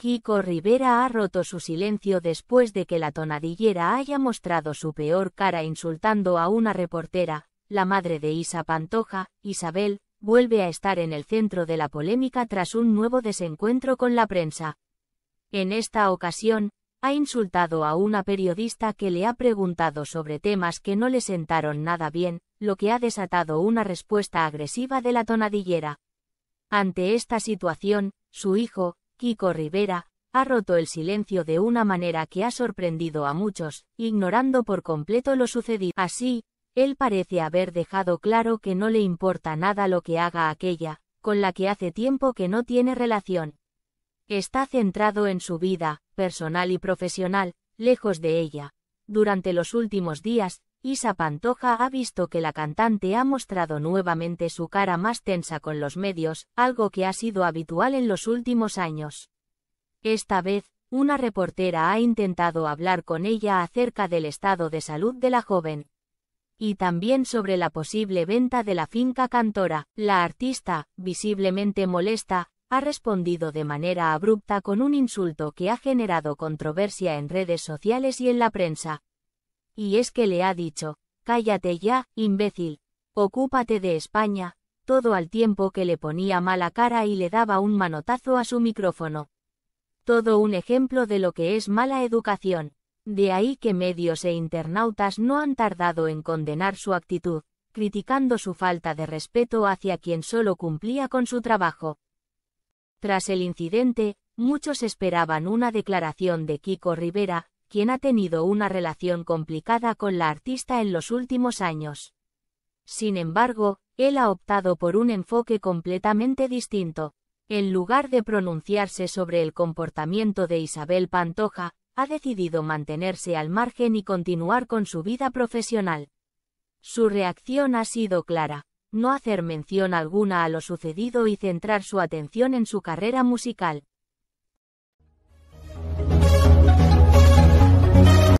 Kiko Rivera ha roto su silencio después de que la tonadillera haya mostrado su peor cara insultando a una reportera, la madre de Isa Pantoja, Isabel, vuelve a estar en el centro de la polémica tras un nuevo desencuentro con la prensa. En esta ocasión, ha insultado a una periodista que le ha preguntado sobre temas que no le sentaron nada bien, lo que ha desatado una respuesta agresiva de la tonadillera. Ante esta situación, su hijo, Kiko Rivera, ha roto el silencio de una manera que ha sorprendido a muchos, ignorando por completo lo sucedido. Así, él parece haber dejado claro que no le importa nada lo que haga aquella, con la que hace tiempo que no tiene relación. Está centrado en su vida, personal y profesional, lejos de ella. Durante los últimos días, Isa Pantoja ha visto que la cantante ha mostrado nuevamente su cara más tensa con los medios, algo que ha sido habitual en los últimos años. Esta vez, una reportera ha intentado hablar con ella acerca del estado de salud de la joven. Y también sobre la posible venta de la finca Cantora, la artista, visiblemente molesta, ha respondido de manera abrupta con un insulto que ha generado controversia en redes sociales y en la prensa, y es que le ha dicho, cállate ya, imbécil, ocúpate de España, todo al tiempo que le ponía mala cara y le daba un manotazo a su micrófono. Todo un ejemplo de lo que es mala educación. De ahí que medios e internautas no han tardado en condenar su actitud, criticando su falta de respeto hacia quien solo cumplía con su trabajo. Tras el incidente, muchos esperaban una declaración de Kiko Rivera, quien ha tenido una relación complicada con la artista en los últimos años. Sin embargo, él ha optado por un enfoque completamente distinto. En lugar de pronunciarse sobre el comportamiento de Isabel Pantoja, ha decidido mantenerse al margen y continuar con su vida profesional. Su reacción ha sido clara, no hacer mención alguna a lo sucedido y centrar su atención en su carrera musical.